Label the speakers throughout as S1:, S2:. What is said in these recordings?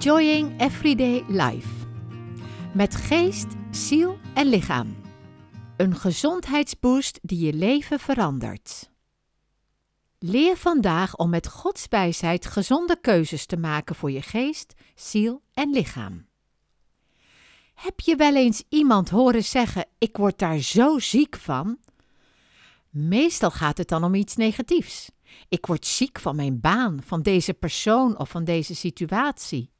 S1: Enjoying Everyday Life. Met geest, ziel en lichaam. Een gezondheidsboost die je leven verandert. Leer vandaag om met Gods wijsheid gezonde keuzes te maken voor je geest, ziel en lichaam. Heb je wel eens iemand horen zeggen: Ik word daar zo ziek van? Meestal gaat het dan om iets negatiefs. Ik word ziek van mijn baan, van deze persoon of van deze situatie.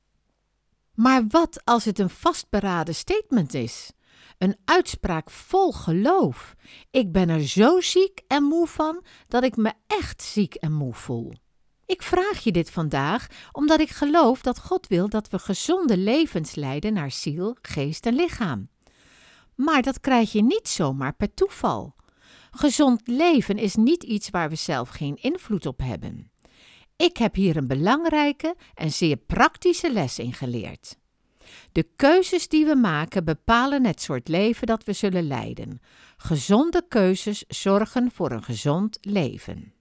S1: Maar wat als het een vastberaden statement is? Een uitspraak vol geloof. Ik ben er zo ziek en moe van dat ik me echt ziek en moe voel. Ik vraag je dit vandaag omdat ik geloof dat God wil dat we gezonde levens leiden naar ziel, geest en lichaam. Maar dat krijg je niet zomaar per toeval. Gezond leven is niet iets waar we zelf geen invloed op hebben. Ik heb hier een belangrijke en zeer praktische les in geleerd. De keuzes die we maken bepalen het soort leven dat we zullen leiden. Gezonde keuzes zorgen voor een gezond leven.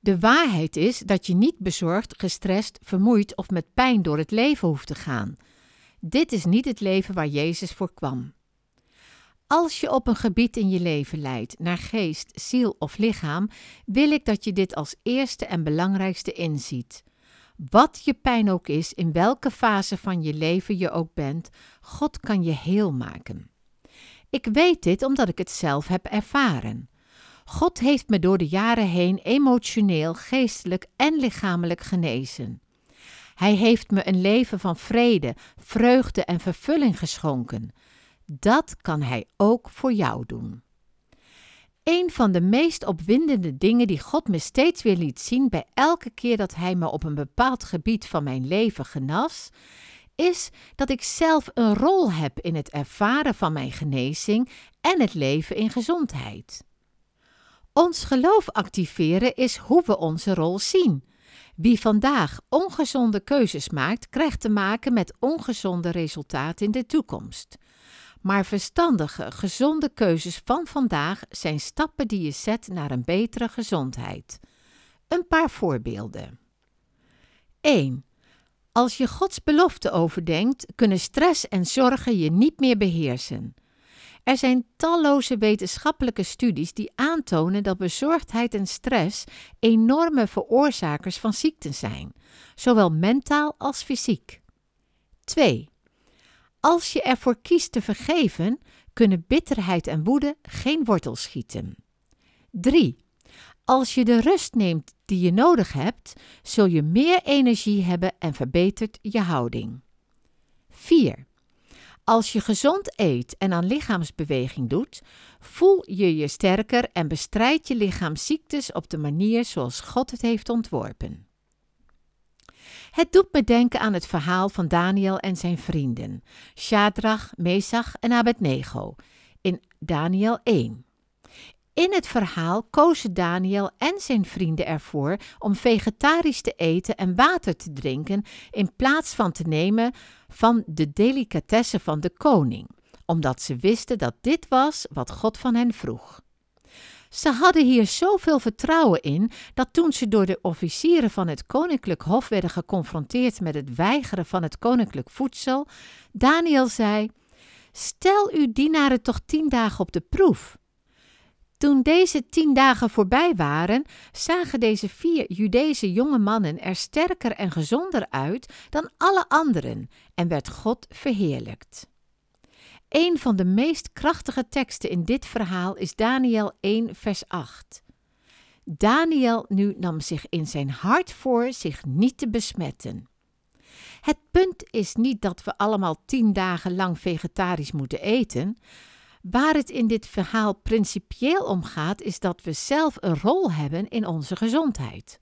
S1: De waarheid is dat je niet bezorgd, gestrest, vermoeid of met pijn door het leven hoeft te gaan. Dit is niet het leven waar Jezus voor kwam. Als je op een gebied in je leven leidt naar geest, ziel of lichaam, wil ik dat je dit als eerste en belangrijkste inziet. Wat je pijn ook is, in welke fase van je leven je ook bent, God kan je heel maken. Ik weet dit omdat ik het zelf heb ervaren. God heeft me door de jaren heen emotioneel, geestelijk en lichamelijk genezen. Hij heeft me een leven van vrede, vreugde en vervulling geschonken. Dat kan Hij ook voor jou doen. Een van de meest opwindende dingen die God me steeds weer liet zien bij elke keer dat Hij me op een bepaald gebied van mijn leven genas, is dat ik zelf een rol heb in het ervaren van mijn genezing en het leven in gezondheid. Ons geloof activeren is hoe we onze rol zien. Wie vandaag ongezonde keuzes maakt, krijgt te maken met ongezonde resultaten in de toekomst. Maar verstandige, gezonde keuzes van vandaag zijn stappen die je zet naar een betere gezondheid. Een paar voorbeelden. 1. Als je Gods belofte overdenkt, kunnen stress en zorgen je niet meer beheersen. Er zijn talloze wetenschappelijke studies die aantonen dat bezorgdheid en stress enorme veroorzakers van ziekten zijn, zowel mentaal als fysiek. 2. Als je ervoor kiest te vergeven, kunnen bitterheid en woede geen wortel schieten. 3. Als je de rust neemt die je nodig hebt, zul je meer energie hebben en verbetert je houding. 4. Als je gezond eet en aan lichaamsbeweging doet, voel je je sterker en bestrijd je lichaamsziektes op de manier zoals God het heeft ontworpen. Het doet me denken aan het verhaal van Daniel en zijn vrienden, Shadrach, Mesach en Abednego, in Daniel 1. In het verhaal kozen Daniel en zijn vrienden ervoor om vegetarisch te eten en water te drinken in plaats van te nemen van de delicatessen van de koning, omdat ze wisten dat dit was wat God van hen vroeg. Ze hadden hier zoveel vertrouwen in dat toen ze door de officieren van het koninklijk hof werden geconfronteerd met het weigeren van het koninklijk voedsel, Daniel zei: Stel uw dienaren toch tien dagen op de proef. Toen deze tien dagen voorbij waren, zagen deze vier Judese jonge mannen er sterker en gezonder uit dan alle anderen en werd God verheerlijkt. Een van de meest krachtige teksten in dit verhaal is Daniel 1, vers 8. Daniel nu nam zich in zijn hart voor zich niet te besmetten. Het punt is niet dat we allemaal tien dagen lang vegetarisch moeten eten. Waar het in dit verhaal principieel om gaat, is dat we zelf een rol hebben in onze gezondheid.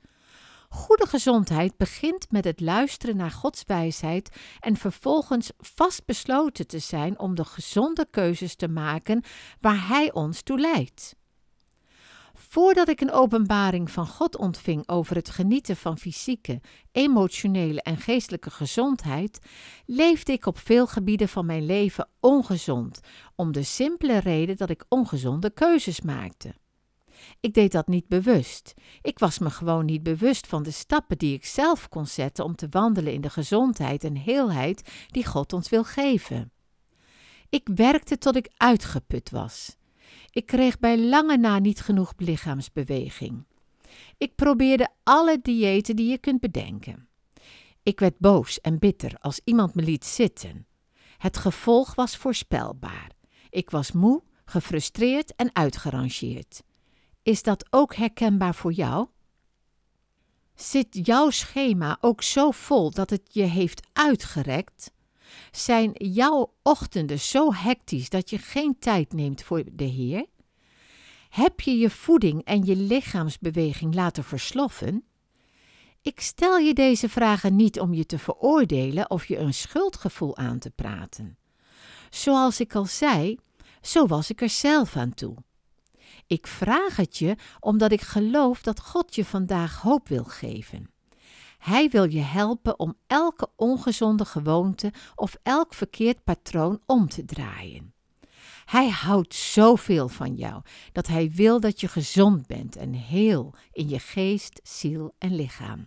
S1: Goede gezondheid begint met het luisteren naar Gods wijsheid en vervolgens vastbesloten te zijn om de gezonde keuzes te maken waar Hij ons toe leidt. Voordat ik een openbaring van God ontving over het genieten van fysieke, emotionele en geestelijke gezondheid, leefde ik op veel gebieden van mijn leven ongezond, om de simpele reden dat ik ongezonde keuzes maakte. Ik deed dat niet bewust. Ik was me gewoon niet bewust van de stappen die ik zelf kon zetten om te wandelen in de gezondheid en heelheid die God ons wil geven. Ik werkte tot ik uitgeput was. Ik kreeg bij lange na niet genoeg lichaamsbeweging. Ik probeerde alle diëten die je kunt bedenken. Ik werd boos en bitter als iemand me liet zitten. Het gevolg was voorspelbaar. Ik was moe, gefrustreerd en uitgerangeerd. Is dat ook herkenbaar voor jou? Zit jouw schema ook zo vol dat het je heeft uitgerekt? Zijn jouw ochtenden zo hectisch dat je geen tijd neemt voor de Heer? Heb je je voeding en je lichaamsbeweging laten versloffen? Ik stel je deze vragen niet om je te veroordelen of je een schuldgevoel aan te praten. Zoals ik al zei, zo was ik er zelf aan toe. Ik vraag het je omdat ik geloof dat God je vandaag hoop wil geven. Hij wil je helpen om elke ongezonde gewoonte of elk verkeerd patroon om te draaien. Hij houdt zoveel van jou dat hij wil dat je gezond bent en heel in je geest, ziel en lichaam.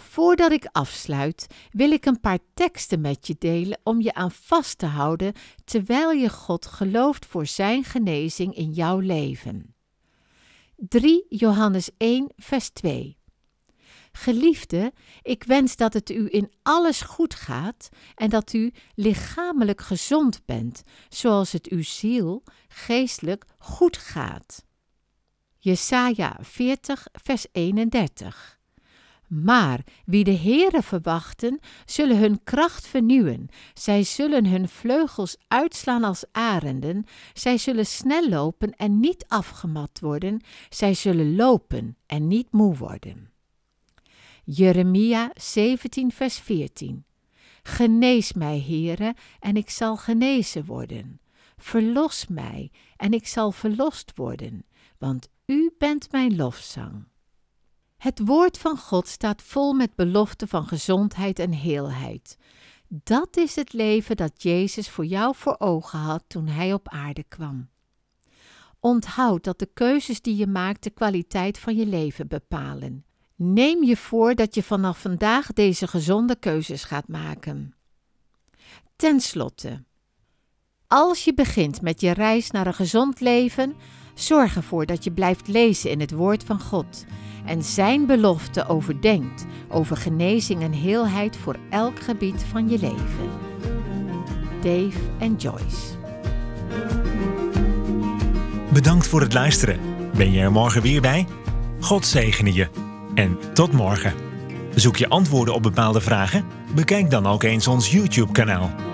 S1: Voordat ik afsluit, wil ik een paar teksten met je delen om je aan vast te houden terwijl je God gelooft voor Zijn genezing in jouw leven. 3 Johannes 1, vers 2. Geliefde, ik wens dat het u in alles goed gaat en dat u lichamelijk gezond bent, zoals het uw ziel geestelijk goed gaat. Jesaja 40, vers 31. Maar wie de Heere verwachten, zullen hun kracht vernieuwen. Zij zullen hun vleugels uitslaan als arenden. Zij zullen snel lopen en niet afgemat worden. Zij zullen lopen en niet moe worden. Jeremia 17, vers 14. Genees mij, Heere, en ik zal genezen worden. Verlos mij, en ik zal verlost worden, want u bent mijn lofzang. Het woord van God staat vol met beloften van gezondheid en heelheid. Dat is het leven dat Jezus voor jou voor ogen had toen hij op aarde kwam. Onthoud dat de keuzes die je maakt de kwaliteit van je leven bepalen. Neem je voor dat je vanaf vandaag deze gezonde keuzes gaat maken. Ten slotte, als je begint met je reis naar een gezond leven, zorg ervoor dat je blijft lezen in het Woord van God en Zijn belofte overdenkt over genezing en heelheid voor elk gebied van je leven. Dave en Joyce. Bedankt voor het luisteren. Ben je er morgen weer bij? God zegene je. En tot morgen. Zoek je antwoorden op bepaalde vragen? Bekijk dan ook eens ons YouTube-kanaal.